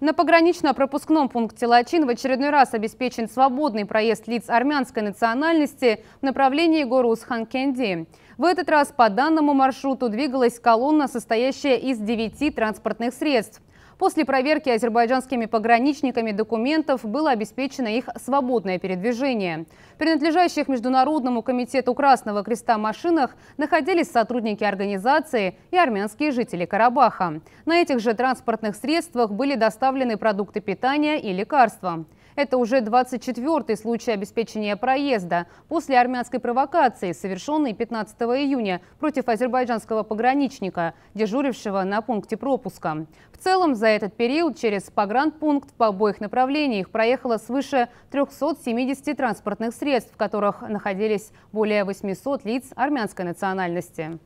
На погранично-пропускном пункте Лачин в очередной раз обеспечен свободный проезд лиц армянской национальности в направлении горус Усханкенди. В этот раз по данному маршруту двигалась колонна, состоящая из девяти транспортных средств. После проверки азербайджанскими пограничниками документов было обеспечено их свободное передвижение. В принадлежащих Международному комитету Красного Креста машинах находились сотрудники организации и армянские жители Карабаха. На этих же транспортных средствах были доставлены продукты питания и лекарства. Это уже 24-й случай обеспечения проезда после армянской провокации, совершенной 15 июня против азербайджанского пограничника, дежурившего на пункте пропуска. В целом за этот период через погранпункт по обоих направлениях проехало свыше 370 транспортных средств, в которых находились более 800 лиц армянской национальности.